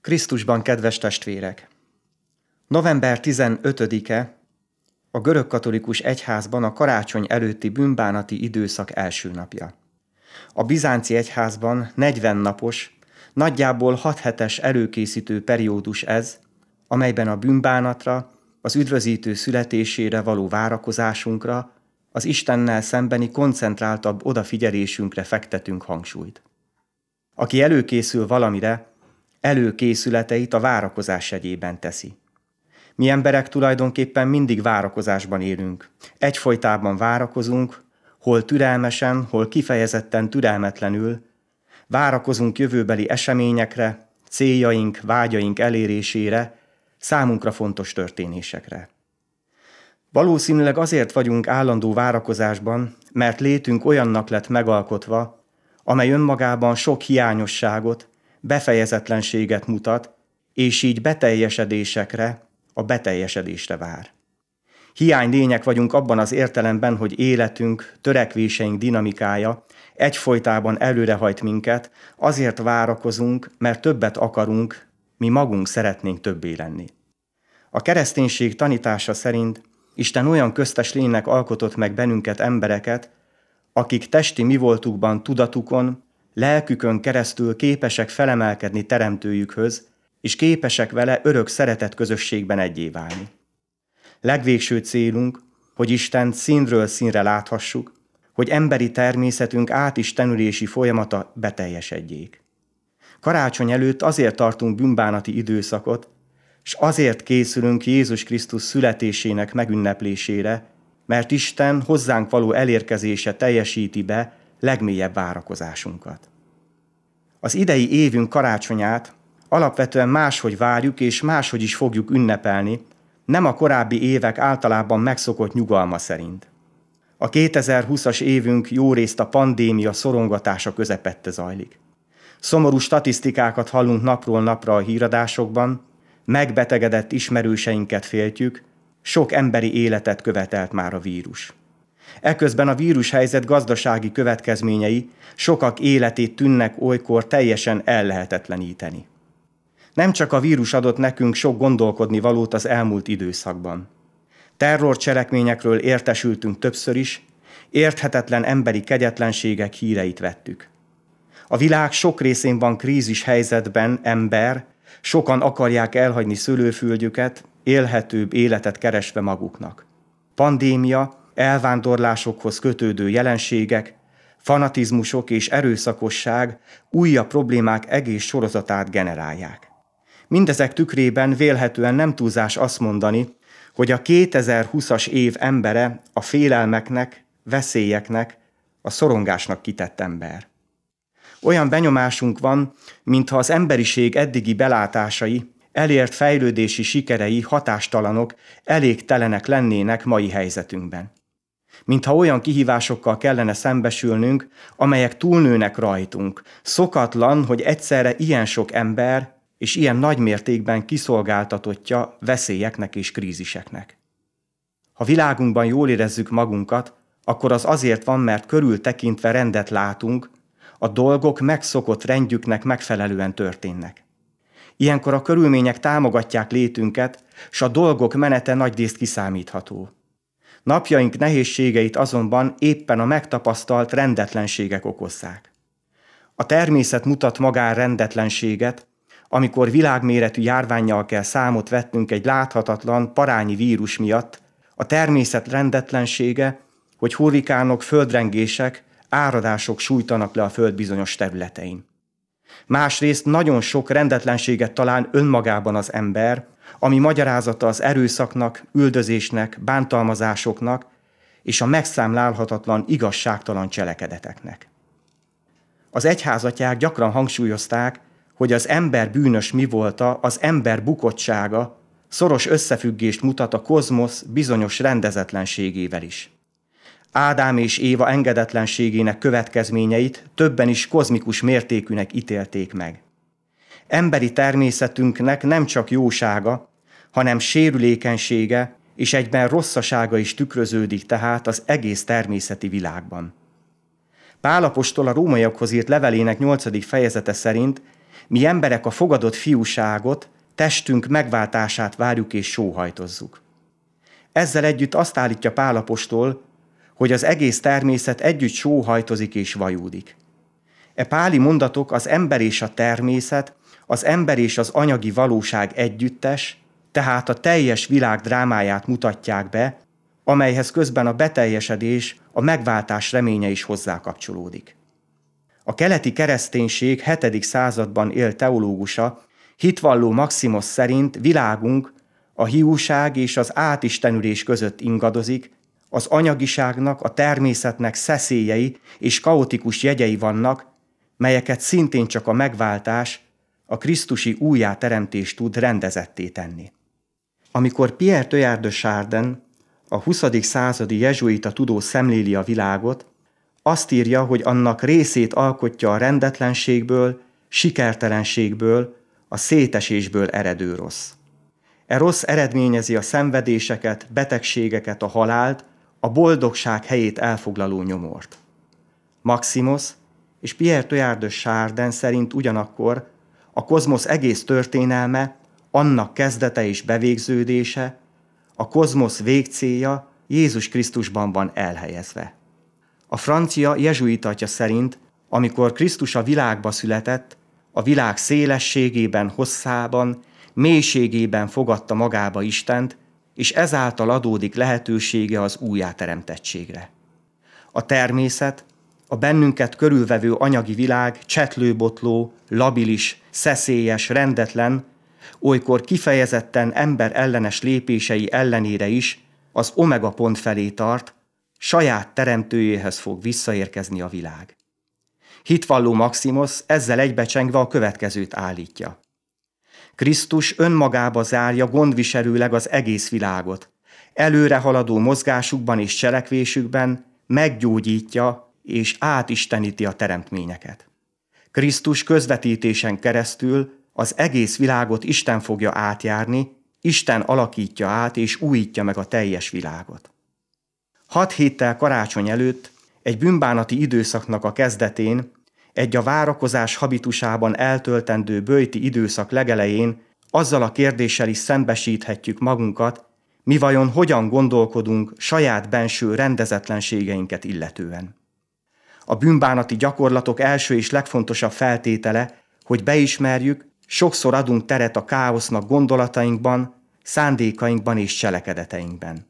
Krisztusban, kedves testvérek! November 15-e a görögkatolikus egyházban a karácsony előtti bűnbánati időszak első napja. A bizánci egyházban 40 napos, nagyjából 6 hetes előkészítő periódus ez, amelyben a bűnbánatra, az üdvözítő születésére való várakozásunkra, az Istennel szembeni koncentráltabb odafigyelésünkre fektetünk hangsúlyt. Aki előkészül valamire, előkészületeit a várakozás egyében teszi. Mi emberek tulajdonképpen mindig várakozásban élünk. Egyfolytában várakozunk, hol türelmesen, hol kifejezetten türelmetlenül. Várakozunk jövőbeli eseményekre, céljaink, vágyaink elérésére, számunkra fontos történésekre. Valószínűleg azért vagyunk állandó várakozásban, mert létünk olyannak lett megalkotva, amely önmagában sok hiányosságot, befejezetlenséget mutat, és így beteljesedésekre, a beteljesedésre vár. Hiány lények vagyunk abban az értelemben, hogy életünk, törekvéseink dinamikája egyfolytában előrehajt minket, azért várakozunk, mert többet akarunk, mi magunk szeretnénk többé lenni. A kereszténység tanítása szerint Isten olyan köztes lénynek alkotott meg bennünket embereket, akik testi mi voltukban tudatukon, lelkükön keresztül képesek felemelkedni teremtőjükhöz, és képesek vele örök szeretet közösségben egyé válni. Legvégső célunk, hogy Isten színről színre láthassuk, hogy emberi természetünk átistenülési folyamata beteljesedjék. Karácsony előtt azért tartunk bűnbánati időszakot, és azért készülünk Jézus Krisztus születésének megünneplésére, mert Isten hozzánk való elérkezése teljesíti be legmélyebb várakozásunkat. Az idei évünk karácsonyát alapvetően máshogy várjuk és máshogy is fogjuk ünnepelni, nem a korábbi évek általában megszokott nyugalma szerint. A 2020-as évünk jó részt a pandémia szorongatása közepette zajlik. Szomorú statisztikákat hallunk napról napra a híradásokban, megbetegedett ismerőseinket féltjük, sok emberi életet követelt már a vírus. Eközben a vírushelyzet gazdasági következményei sokak életét tűnnek olykor teljesen ellehetetleníteni. Nem csak a vírus adott nekünk sok gondolkodni valót az elmúlt időszakban. Terrorcselekményekről értesültünk többször is, érthetetlen emberi kegyetlenségek híreit vettük. A világ sok részén van krízis helyzetben ember, sokan akarják elhagyni szülőföldjüket, élhetőbb életet keresve maguknak. Pandémia, elvándorlásokhoz kötődő jelenségek, fanatizmusok és erőszakosság újabb problémák egész sorozatát generálják. Mindezek tükrében vélhetően nem túlzás azt mondani, hogy a 2020-as év embere a félelmeknek, veszélyeknek, a szorongásnak kitett ember. Olyan benyomásunk van, mintha az emberiség eddigi belátásai, elért fejlődési sikerei hatástalanok, elégtelenek lennének mai helyzetünkben. Mintha olyan kihívásokkal kellene szembesülnünk, amelyek túlnőnek rajtunk. Szokatlan, hogy egyszerre ilyen sok ember, és ilyen nagy mértékben kiszolgáltatottja veszélyeknek és kríziseknek. Ha világunkban jól érezzük magunkat, akkor az azért van, mert körültekintve rendet látunk, a dolgok megszokott rendjüknek megfelelően történnek. Ilyenkor a körülmények támogatják létünket, s a dolgok menete nagyrészt kiszámítható. Napjaink nehézségeit azonban éppen a megtapasztalt rendetlenségek okozzák. A természet mutat magán rendetlenséget, amikor világméretű járványjal kell számot vettünk egy láthatatlan parányi vírus miatt, a természet rendetlensége, hogy hurrikánok, földrengések, áradások sújtanak le a föld bizonyos területein. Másrészt nagyon sok rendetlenséget talál önmagában az ember, ami magyarázata az erőszaknak, üldözésnek, bántalmazásoknak és a megszámlálhatatlan igazságtalan cselekedeteknek. Az egyházatják gyakran hangsúlyozták, hogy az ember bűnös mi volta, az ember bukottsága szoros összefüggést mutat a kozmosz bizonyos rendezetlenségével is. Ádám és Éva engedetlenségének következményeit többen is kozmikus mértékűnek ítélték meg. Emberi természetünknek nem csak jósága, hanem sérülékenysége és egyben rosszasága is tükröződik tehát az egész természeti világban. Pálapostól a rómaiakhoz írt levelének 8. fejezete szerint mi emberek a fogadott fiúságot, testünk megváltását várjuk és sóhajtozzuk. Ezzel együtt azt állítja Pálapostól, hogy az egész természet együtt sóhajtozik és vajúdik. E páli mondatok az ember és a természet, az ember és az anyagi valóság együttes, tehát a teljes világ drámáját mutatják be, amelyhez közben a beteljesedés, a megváltás reménye is hozzá kapcsolódik. A keleti kereszténység 7. században él teológusa, hitvalló Maximus szerint világunk a hiúság és az átistenülés között ingadozik, az anyagiságnak, a természetnek szeszélyei és kaotikus jegyei vannak, melyeket szintén csak a megváltás, a krisztusi újjáteremtés tud rendezetté tenni. Amikor Pierre Teilhard de Chardin, a 20. századi jezsuita tudó szemléli a világot, azt írja, hogy annak részét alkotja a rendetlenségből, sikertelenségből, a szétesésből eredő rossz. E rossz eredményezi a szenvedéseket, betegségeket, a halált, a boldogság helyét elfoglaló nyomort. Maximus és Pierre Teilhard de Chardin szerint ugyanakkor a kozmosz egész történelme, annak kezdete és bevégződése, a kozmosz végcélja Jézus Krisztusban van elhelyezve. A francia jezsuitatja szerint, amikor Krisztus a világba született, a világ szélességében, hosszában, mélységében fogadta magába Istent, és ezáltal adódik lehetősége az újjáteremtettségre. A természet, a bennünket körülvevő anyagi világ csetlőbotló, labilis, szeszélyes, rendetlen, olykor kifejezetten ember ellenes lépései ellenére is az omega pont felé tart, saját teremtőjéhez fog visszaérkezni a világ. Hitvalló Maximus ezzel egybecsengve a következőt állítja. Krisztus önmagába zárja gondviselőleg az egész világot. Előre haladó mozgásukban és cselekvésükben meggyógyítja és átisteníti a teremtményeket. Krisztus közvetítésen keresztül az egész világot Isten fogja átjárni, Isten alakítja át és újítja meg a teljes világot. Hat héttel karácsony előtt, egy bűnbánati időszaknak a kezdetén, egy a várakozás habitusában eltöltendő bőti időszak legelején azzal a kérdéssel is szembesíthetjük magunkat, mi vajon hogyan gondolkodunk saját benső rendezetlenségeinket illetően. A bűnbánati gyakorlatok első és legfontosabb feltétele, hogy beismerjük, sokszor adunk teret a káosznak gondolatainkban, szándékainkban és cselekedeteinkben.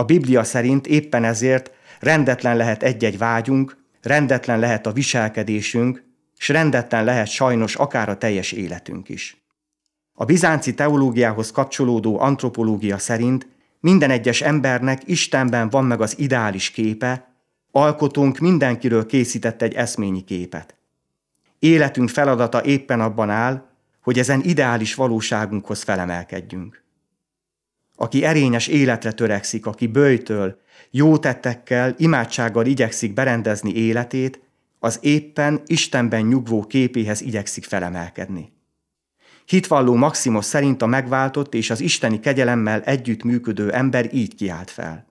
A Biblia szerint éppen ezért rendetlen lehet egy-egy vágyunk, rendetlen lehet a viselkedésünk, s rendetlen lehet sajnos akár a teljes életünk is. A bizánci teológiához kapcsolódó antropológia szerint minden egyes embernek Istenben van meg az ideális képe, alkotónk mindenkiről készített egy eszményi képet. Életünk feladata éppen abban áll, hogy ezen ideális valóságunkhoz felemelkedjünk aki erényes életre törekszik, aki bőjtől, jó tettekkel, imádsággal igyekszik berendezni életét, az éppen Istenben nyugvó képéhez igyekszik felemelkedni. Hitvalló Maximus szerint a megváltott és az isteni kegyelemmel együtt működő ember így kiált fel.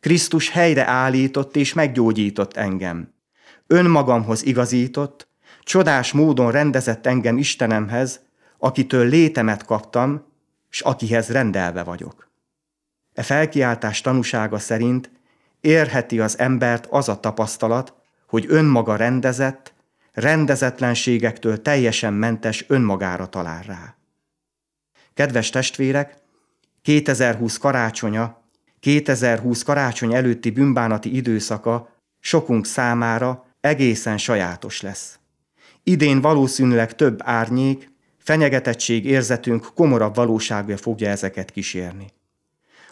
Krisztus helyre állított és meggyógyított engem. Önmagamhoz igazított, csodás módon rendezett engem Istenemhez, akitől létemet kaptam, s akihez rendelve vagyok. E felkiáltás tanúsága szerint érheti az embert az a tapasztalat, hogy önmaga rendezett, rendezetlenségektől teljesen mentes önmagára talál rá. Kedves testvérek, 2020 karácsonya, 2020 karácsony előtti bűnbánati időszaka sokunk számára egészen sajátos lesz. Idén valószínűleg több árnyék, fenyegetettség érzetünk komorabb valóságja fogja ezeket kísérni.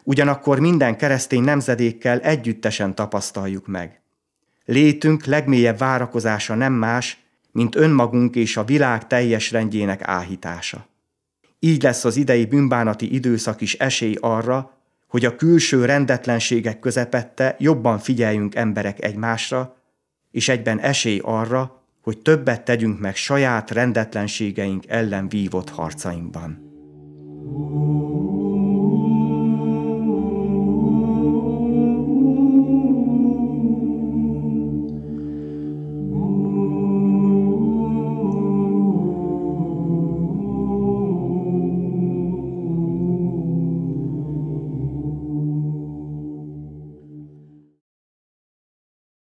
Ugyanakkor minden keresztény nemzedékkel együttesen tapasztaljuk meg. Létünk legmélyebb várakozása nem más, mint önmagunk és a világ teljes rendjének áhítása. Így lesz az idei bűnbánati időszak is esély arra, hogy a külső rendetlenségek közepette jobban figyeljünk emberek egymásra, és egyben esély arra, hogy többet tegyünk meg saját rendetlenségeink ellen vívott harcainkban. Ooh.